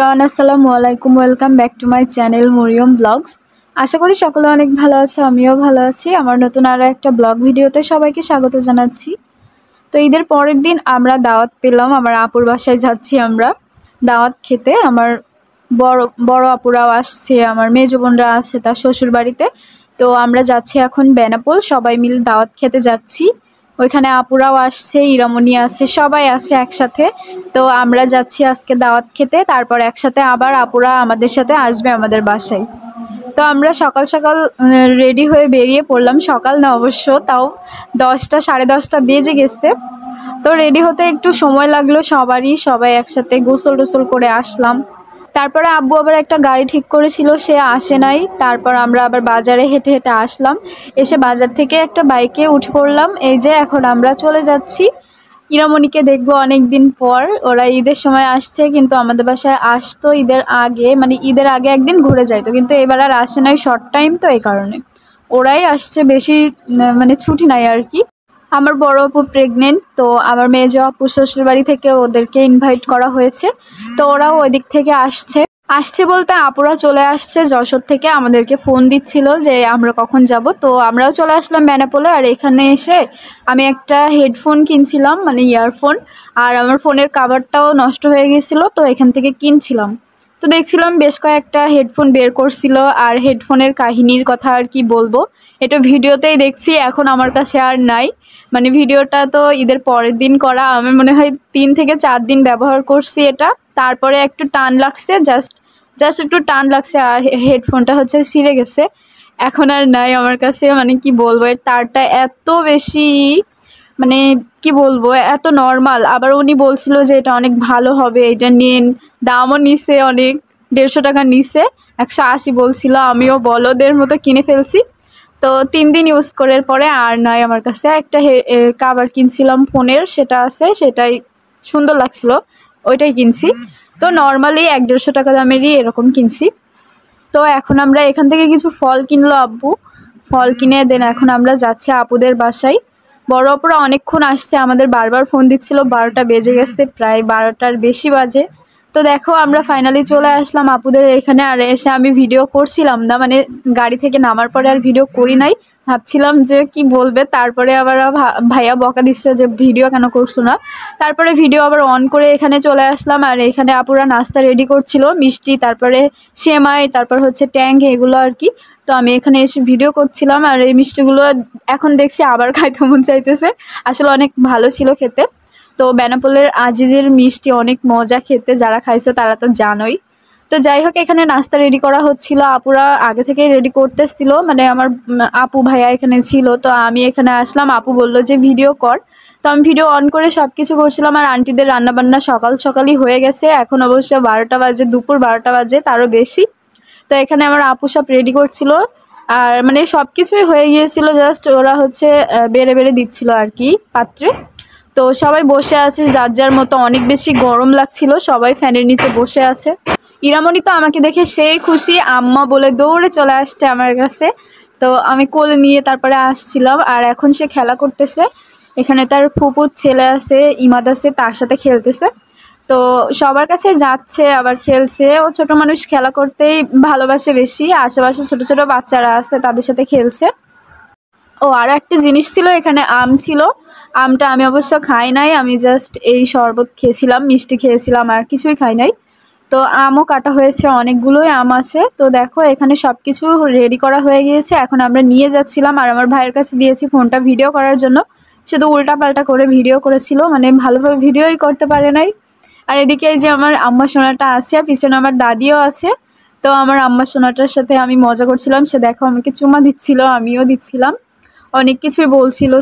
everyone আসসালামু আলাইকুম welcome back to my channel Mariam blogs আশা করি সকলে অনেক ভালো আছে আমিও ভালো আছি আমার নতুন আরও একটা ব্লগ ভিডিওতে সবাইকে স্বাগত জানাচ্ছি তো ঈদের পরের দিন আমরা দাওয়াত পেলাম আমার আপুর বাসায় যাচ্ছি আমরা দাওয়াত খেতে আমার বড় বড় আপুরাও আসছে আমার মেজ বোনরা আসছে তার শ্বশুর বাড়িতে তো আমরা যাচ্ছি এখন বেনাপোল সবাই মিলে দাওয়াত খেতে যাচ্ছি ওইখানে আপুরাও আসছে ইরামণি আছে সবাই আছে একসাথে তো আমরা যাচ্ছি আজকে দাওয়াত খেতে তারপর একসাথে আবার আপুরা আমাদের সাথে আসবে আমাদের বাসায় তো আমরা সকাল সকাল রেডি হয়ে বেরিয়ে পড়লাম সকাল না অবশ্য তাও দশটা সাড়ে দশটা বেজে গেছে তো রেডি হতে একটু সময় লাগলো সবারই সবাই একসাথে গোসল টোসল করে আসলাম তারপরে আব্বু আবার একটা গাড়ি ঠিক করেছিল সে আসে নাই তারপর আমরা আবার বাজারে হেঁটে হেঁটে আসলাম এসে বাজার থেকে একটা বাইকে উঠে পড়লাম এই যে এখন আমরা চলে যাচ্ছি ইরামণিকে দেখবো অনেক দিন পর ওরা ঈদের সময় আসছে কিন্তু আমাদের বাসায় আসতো ঈদের আগে মানে ঈদের আগে একদিন ঘুরে যাইতো কিন্তু এবার আর আসে নাই শর্ট টাইম তো এই কারণে ওরাই আসছে বেশি মানে ছুটি নাই আর কি আমার বড় অপু প্রেগনেন্ট তো আমার মেয়ে যাওয়া আপু শ্বশুর বাড়ি থেকে ওদেরকে ইনভাইট করা হয়েছে তো ওরাও ওই দিক থেকে আসছে আসছে বলতে আপুরা চলে আসছে যশোর থেকে আমাদেরকে ফোন দিচ্ছিল যে আমরা কখন যাব তো আমরাও চলে আসলাম ম্যানাপোলে আর এখানে এসে আমি একটা হেডফোন কিনছিলাম মানে ইয়ারফোন আর আমার ফোনের কাভারটাও নষ্ট হয়ে গেছিলো তো এখান থেকে কিনছিলাম তো দেখছিলাম বেশ কয়েকটা হেডফোন বের করছিল আর হেডফোনের কাহিনীর কথা আর কি বলবো এটা ভিডিওতেই দেখছি এখন আমার কাছে আর নাই মানে ভিডিওটা তো ঈদের পরের দিন করা আমি মনে হয় তিন থেকে চার দিন ব্যবহার করছি এটা তারপরে একটু টান লাগছে জাস্ট জাস্ট একটু টান লাগছে আর হেডফোনটা হচ্ছে ছিঁড়ে গেছে এখন আর নাই আমার কাছে মানে কি বলবো এর তারটা এত বেশি মানে কি বলবো এত নর্মাল আবার উনি বলছিল যে এটা অনেক ভালো হবে এটা নিন দামও নিছে অনেক দেড়শো টাকা নিছে একশো আশি বলছিল আমিও বলদের মতো কিনে ফেলছি তো তিন দিন ইউজ করার পরে আর নয় আমার কাছে একটা কাবার কিনছিলাম ফোনের সেটা আছে সেটাই সুন্দর লাগছিল ওইটাই কিনছি তো নর্মালি এক দেড়শো টাকা দামেরই এরকম কিনছি তো এখন আমরা এখান থেকে কিছু ফল কিনলো আব্বু ফল কিনে দেন এখন আমরা যাচ্ছি আপুদের বাসায় বড় অপরা অনেকক্ষণ আসছে আমাদের বারবার ফোন দিচ্ছিল বারোটা বেজে গেছে প্রায় বারোটার বেশি বাজে তো দেখো আমরা ফাইনালি চলে আসলাম আপুদের এখানে আর এসে আমি ভিডিও করছিলাম না মানে গাড়ি থেকে নামার পরে আর ভিডিও করি নাই ভাবছিলাম যে কি বলবে তারপরে আবার ভাইয়া বকা দিচ্ছে যে ভিডিও কেন করছো না তারপরে ভিডিও আবার অন করে এখানে চলে আসলাম আর এখানে আপুরা নাস্তা রেডি করছিল মিষ্টি তারপরে সেমাই তারপর হচ্ছে ট্যাং এগুলো আর কি তো আমি এখানে এসে ভিডিও করছিলাম আর এই মিষ্টিগুলো এখন দেখছি আবার খাইতে মন চাইতেছে আসলে অনেক ভালো ছিল খেতে তো বেনাপোলের আজিজের মিষ্টি অনেক মজা খেতে যারা খাইছে তারা তো জানোই তো যাই হোক এখানে নাস্তা রেডি করা হচ্ছিল আপুরা আগে থেকে রেডি করতেছিল মানে আমার আপু ভাইয়া এখানে ছিল তো আমি এখানে আসলাম আপু বলল যে ভিডিও কর তো আমি ভিডিও অন করে সব কিছু করছিলাম আর আন্টিদের রান্নাবান্না সকাল সকালই হয়ে গেছে এখন অবশ্য বারোটা বাজে দুপুর বারোটা বাজে তারও বেশি তো এখানে আমার আপু সব রেডি করছিল আর মানে সব কিছুই হয়ে গিয়েছিল জাস্ট ওরা হচ্ছে বেড়ে বেড়ে দিচ্ছিল আর কি পাত্রে তো সবাই বসে আছে যার যার মতো অনেক বেশি গরম লাগছিল সবাই ফ্যানের নিচে বসে আছে ইরামণি তো আমাকে দেখে সেই খুশি আম্মা বলে দৌড়ে চলে আসছে আমার কাছে তো আমি কোলে নিয়ে তারপরে আসছিলাম আর এখন সে খেলা করতেছে এখানে তার ফুপুর ছেলে আছে ইমাদ আছে তার সাথে খেলতেছে তো সবার কাছে যাচ্ছে আবার খেলছে ও ছোট মানুষ খেলা করতেই ভালোবাসে বেশি আশেপাশে ছোট ছোট বাচ্চারা আছে তাদের সাথে খেলছে ও আর একটা জিনিস ছিল এখানে আম ছিল আমটা আমি অবশ্য খাই নাই আমি জাস্ট এই শরবত খেয়েছিলাম মিষ্টি খেয়েছিলাম আর কিছুই খাই নাই তো আমও কাটা হয়েছে অনেকগুলোই আম আছে তো দেখো এখানে সব কিছু রেডি করা হয়ে গিয়েছে এখন আমরা নিয়ে যাচ্ছিলাম আর আমার ভাইয়ের কাছে দিয়েছি ফোনটা ভিডিও করার জন্য সে তো উল্টাপাল্টা করে ভিডিও করেছিল মানে ভালোভাবে ভিডিওই করতে পারে নাই আর এদিকে এই যে আমার আম্মা সোনাটা আছে পিছনে আমার দাদিও আছে তো আমার আম্মা সোনাটার সাথে আমি মজা করছিলাম সে দেখো আমাকে চুমা দিচ্ছিল আমিও দিচ্ছিলাম অনেক কিছুই বলছিল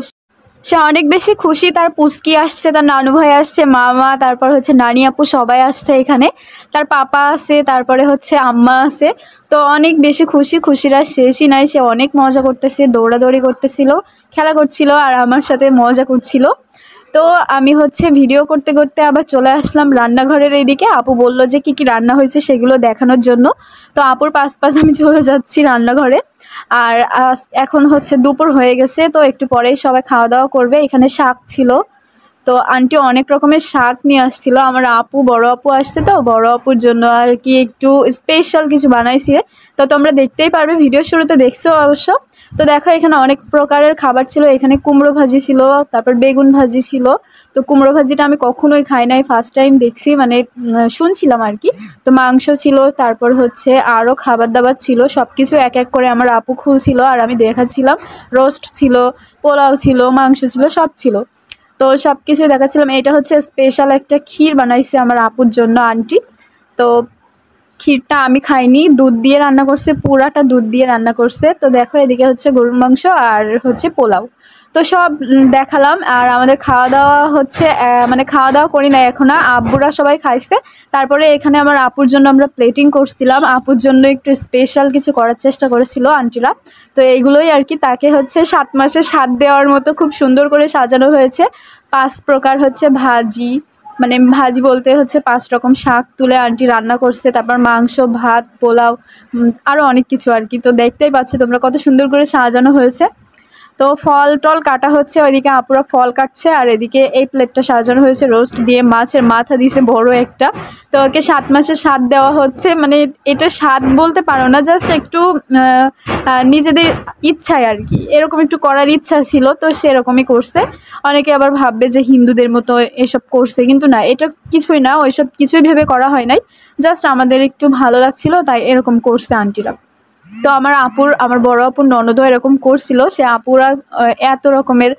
সে অনেক বেশি খুশি তার পুস্কি আসছে তার নানু ভাই আসছে মামা তারপর হচ্ছে নানি আপু সবাই আসছে এখানে তার পাপা আছে তারপরে হচ্ছে আম্মা আছে তো অনেক বেশি খুশি খুশিরা শেষই নাই সে অনেক মজা করতেছে দৌড়াদৌড়ি করতেছিল খেলা করছিল আর আমার সাথে মজা করছিল তো আমি হচ্ছে ভিডিও করতে করতে আবার চলে আসলাম রান্নাঘরের এইদিকে আপু বলল যে কি কি রান্না হয়েছে সেগুলো দেখানোর জন্য তো আপুর পাশ পাশ আমি চলে যাচ্ছি রান্নাঘরে আর এখন হচ্ছে দুপুর হয়ে গেছে তো একটু পরেই সবাই খাওয়া দাওয়া করবে এখানে শাক ছিল তো আন্টি অনেক রকমের শাক নিয়ে আসছিল আমার আপু বড় আপু আসছে তো বড় আপুর জন্য আর কি একটু স্পেশাল কিছু বানাইছি তো তোমরা দেখতেই পারবে ভিডিও শুরুতে দেখছো অবশ্য তো দেখো এখানে অনেক প্রকারের খাবার ছিল এখানে কুমড়ো ভাজি ছিল তারপর বেগুন ভাজি ছিল তো কুমড়ো ভাজিটা আমি কখনোই খাই নাই ফার্স্ট টাইম দেখছি মানে শুনছিলাম আর কি তো মাংস ছিল তারপর হচ্ছে আরও খাবার দাবার ছিল সব কিছু এক এক করে আমার আপু খুলছিল আর আমি দেখাচ্ছিলাম রোস্ট ছিল পোলাও ছিল মাংস ছিল সব ছিল তো সব কিছুই দেখাচ্ছিলাম এটা হচ্ছে স্পেশাল একটা ক্ষীর বানাইছে আমার আপুর জন্য আন্টি তো ক্ষীরটা আমি খাইনি দুধ দিয়ে রান্না করছে পুরাটা দুধ দিয়ে রান্না করছে তো দেখো এদিকে হচ্ছে গরুর মাংস আর হচ্ছে পোলাও তো সব দেখালাম আর আমাদের খাওয়া দাওয়া হচ্ছে মানে খাওয়া দাওয়া করি না এখন আব্বুরা সবাই খাইছে তারপরে এখানে আমার আপুর জন্য আমরা প্লেটিং করছিলাম আপুর জন্য একটু স্পেশাল কিছু করার চেষ্টা করেছিল আন্টিরা তো এইগুলোই আর কি তাকে হচ্ছে সাত মাসে সাত দেওয়ার মতো খুব সুন্দর করে সাজানো হয়েছে পাঁচ প্রকার হচ্ছে ভাজি মানে ভাজি বলতে হচ্ছে পাঁচ রকম শাক তুলে আন্টি রান্না করছে তারপর মাংস ভাত পোলাও আরও অনেক কিছু আর কি তো দেখতেই পাচ্ছ তোমরা কত সুন্দর করে সাজানো হয়েছে তো ফল টল কাটা হচ্ছে ওইদিকে আপুরা ফল কাটছে আর এদিকে এই প্লেটটা সাজানো হয়েছে রোস্ট দিয়ে মাছের মাথা দিয়েছে বড় একটা তো ওকে সাত মাসে স্বাদ দেওয়া হচ্ছে মানে এটা স্বাদ বলতে পারো না জাস্ট একটু নিজেদের ইচ্ছায় আর কি এরকম একটু করার ইচ্ছা ছিল তো সেরকমই করছে অনেকে আবার ভাববে যে হিন্দুদের মতো এসব করছে কিন্তু না এটা কিছুই না ওইসব কিছুই ভেবে করা হয় নাই জাস্ট আমাদের একটু ভালো লাগছিল তাই এরকম করছে আন্টিরা তো আমার আপুর আমার বড় আপুর ননদও এরকম করছিল সে আপুরা এত রকমের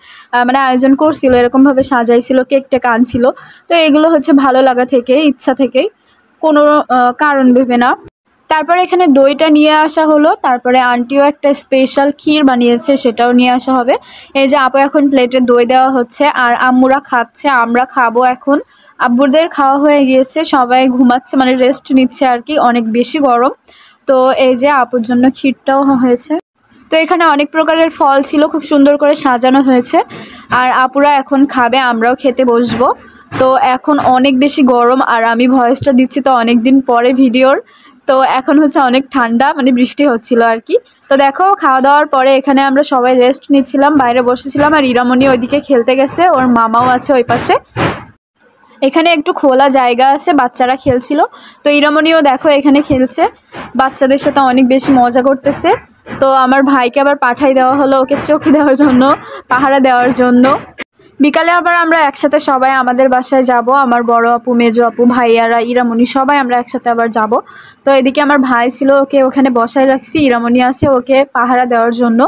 মানে আয়োজন করছিল এরকমভাবে সাজাইছিল কেকটা কানছিল তো এগুলো হচ্ছে ভালো লাগা থেকে ইচ্ছা থেকেই কোনো কারণ ভেবে না তারপরে এখানে দইটা নিয়ে আসা হলো তারপরে আন্টিও একটা স্পেশাল ক্ষীর বানিয়েছে সেটাও নিয়ে আসা হবে এই যে আপু এখন প্লেটে দই দেওয়া হচ্ছে আর আম্মুরা খাচ্ছে আমরা খাবো এখন আব্বুদের খাওয়া হয়ে গিয়েছে সবাই ঘুমাচ্ছে মানে রেস্ট নিচ্ছে আর কি অনেক বেশি গরম তো এই যে আপুর জন্য ক্ষীরটাও হয়েছে তো এখানে অনেক প্রকারের ফল ছিল খুব সুন্দর করে সাজানো হয়েছে আর আপুরা এখন খাবে আমরাও খেতে বসবো তো এখন অনেক বেশি গরম আর আমি ভয়েসটা দিচ্ছি তো অনেক দিন পরে ভিডিওর তো এখন হচ্ছে অনেক ঠান্ডা মানে বৃষ্টি হচ্ছিল আর কি তো দেখো খাওয়া দাওয়ার পরে এখানে আমরা সবাই রেস্ট নিচ্ছিলাম বাইরে বসেছিলাম আর ইরামণি ওইদিকে খেলতে গেছে ওর মামাও আছে ওই পাশে এখানে একটু খোলা জায়গা আছে বাচ্চারা খেলছিল তো ইরামণিও দেখো এখানে খেলছে বাচ্চাদের সাথে অনেক বেশি মজা করতেছে তো আমার ভাইকে আবার পাঠাই দেওয়া হলো ওকে চোখে দেওয়ার জন্য পাহারা দেওয়ার জন্য বিকালে আবার আমরা একসাথে সবাই আমাদের বাসায় যাব আমার বড় আপু মেজো আপু ভাইয়ারা ইরামনি সবাই আমরা একসাথে আবার যাব তো এদিকে আমার ভাই ছিল ওকে ওখানে বসায় রাখছি ইরামণি আছে ওকে পাহারা দেওয়ার জন্য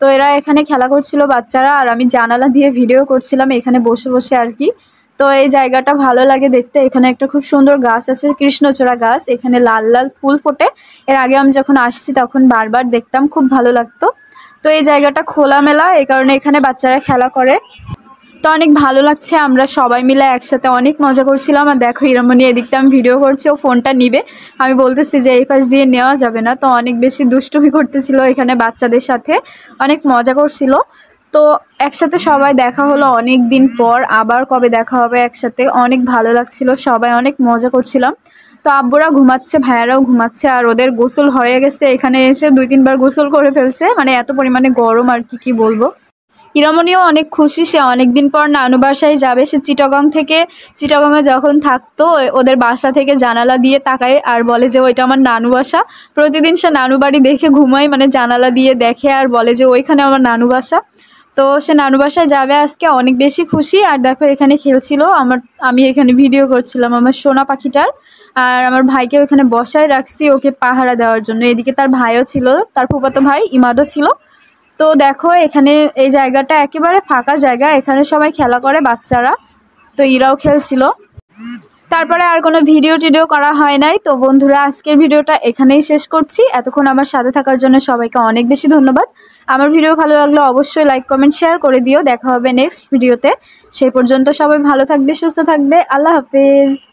তো এরা এখানে খেলা করছিল বাচ্চারা আর আমি জানালা দিয়ে ভিডিও করছিলাম এখানে বসে বসে আর কি তো এই জায়গাটা ভালো লাগে দেখতে এখানে একটা খুব সুন্দর গাছ আছে কৃষ্ণচূড়া গাছ এখানে লাল লাল ফুল ফোটে এর আগে আমি যখন আসছি তখন বারবার দেখতাম খুব ভালো লাগতো তো এই জায়গাটা খোলামেলা এই কারণে এখানে বাচ্চারা খেলা করে তো অনেক ভালো লাগছে আমরা সবাই মিলে একসাথে অনেক মজা করছিলাম আর দেখো ইরামণি এদিকটা আমি ভিডিও করছি ও ফোনটা নিবে আমি বলতেছি যে এই পাশ দিয়ে নেওয়া যাবে না তো অনেক বেশি দুষ্টুমি করতেছিল এখানে বাচ্চাদের সাথে অনেক মজা করছিল তো একসাথে সবাই দেখা হলো অনেক দিন পর আবার কবে দেখা হবে একসাথে অনেক ভালো লাগছিল সবাই অনেক মজা করছিলাম তো আব্বুরা ঘুমাচ্ছে ভাইয়ারাও ঘুমাচ্ছে আর ওদের গোসল হয়ে গেছে এখানে এসে দুই তিনবার গোসল করে ফেলছে মানে এত পরিমাণে গরম আর কি কি বলবো ইরামণিও অনেক খুশি সে অনেকদিন পর নানু বাসায় যাবে সে চিটাগং থেকে চিটাগংয়ে যখন থাকতো ওদের বাসা থেকে জানালা দিয়ে তাকায় আর বলে যে ওইটা আমার নানু বাসা প্রতিদিন সে নানু বাড়ি দেখে ঘুমায় মানে জানালা দিয়ে দেখে আর বলে যে ওইখানে আমার নানু বাসা তো সে নানু বাসায় যাবে আজকে অনেক বেশি খুশি আর দেখো এখানে খেলছিল আমার আমি এখানে ভিডিও করছিলাম আমার সোনা পাখিটার আর আমার ভাইকে ওখানে বসায় রাখছি ওকে পাহারা দেওয়ার জন্য এদিকে তার ভাইও ছিল তার ফুপাতো ভাই ইমাদও ছিল তো দেখো এখানে এই জায়গাটা একেবারে ফাঁকা জায়গা এখানে সবাই খেলা করে বাচ্চারা তো ইরাও খেলছিল তারপরে আর কোনো ভিডিও টিডিও করা হয় নাই তো বন্ধুরা আজকের ভিডিওটা এখানেই শেষ করছি এতক্ষণ আমার সাথে থাকার জন্য সবাইকে অনেক বেশি ধন্যবাদ আমার ভিডিও ভালো লাগলে অবশ্যই লাইক কমেন্ট শেয়ার করে দিও দেখা হবে নেক্সট ভিডিওতে সেই পর্যন্ত সবাই ভালো থাকবে সুস্থ থাকবে আল্লাহ হাফিজ